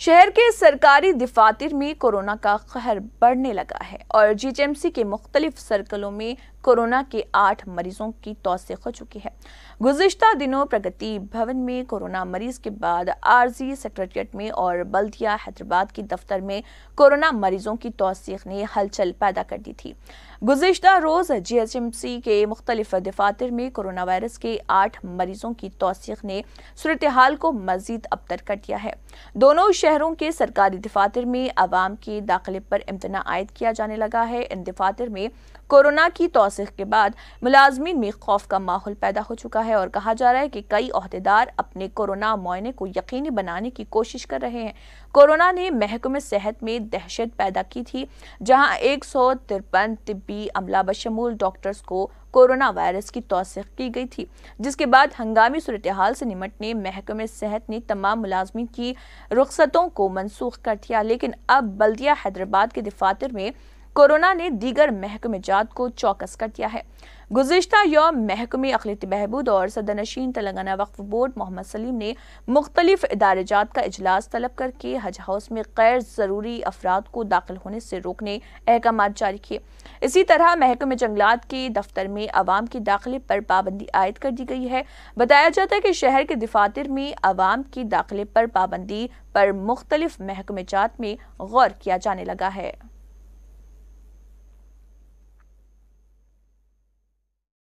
शहर के सरकारी दफातर में कोरोना का कहर बढ़ने लगा है और जीएचएमसी के मुख्तलिफ सर्कलों में कोरोना के आठ मरीजों की तोसीक हो चुकी है गुजशत दिनों प्रगति भवन में कोरोना मरीज के बाद आरजी सेक्रेटरीट में और बल्दिया हैदराबाद के दफ्तर में कोरोना मरीजों की तोसीक ने हलचल पैदा कर दी थी गुजशत रोज़ जी एच एम सी के मुख्तलिफ दफातर में कोरोना वायरस के आठ मरीजों की तोसीक ने सूरत हाल को मजीद अबतर कर दिया है दोनों शहरों के सरकारी दफातर में आवाम के दाखिले पर इम्तना आयद किया जाने लगा है इन दफातर में कोरोना की तोसीक के बाद मुलाजमीन में खौफ का माहौल पैदा हो चुका है और कहा जा रहा है कि कई अहदेदार अपने कोरोना मुआने को यकीनी बनाने की कोशिश कर रहे हैं कोरोना ने महकमे सेहत में दहशत पैदा की थी जहाँ एक सौ तिरपन तिब्बी तबी अमला बशमूल डॉक्टर्स को कोरोना वायरस की तोसीक की गई थी जिसके बाद हंगामी सूरत हाल से निमटने महकमे सेहत ने तमाम मुलाजमी की रुख्सतों को मनसूख कर दिया लेकिन अब बल्दिया हैदराबाद के दफातर में कोरोना ने दीगर महकमे जात को चौकस कर दिया है गुजशत यौ महकमे अखिलत बहबूद और नशीन तेलंगाना वक्फ बोर्ड मोहम्मद सलीम ने मुख्तलिफ इदारे जात का अजलास तलब करके हज हाउस में गैर ज़रूरी अफराद को दाखिल होने से रोकने अहकाम जारी किए इसी तरह महकमे जंगलात के दफ्तर में आवाम के दाखिले पर पाबंदी आयद कर दी गई है बताया जाता है कि शहर के दफातर में आवाम के दाखिले पर पाबंदी पर मुख्तलिफ महकमे जात में गौर किया जाने लगा है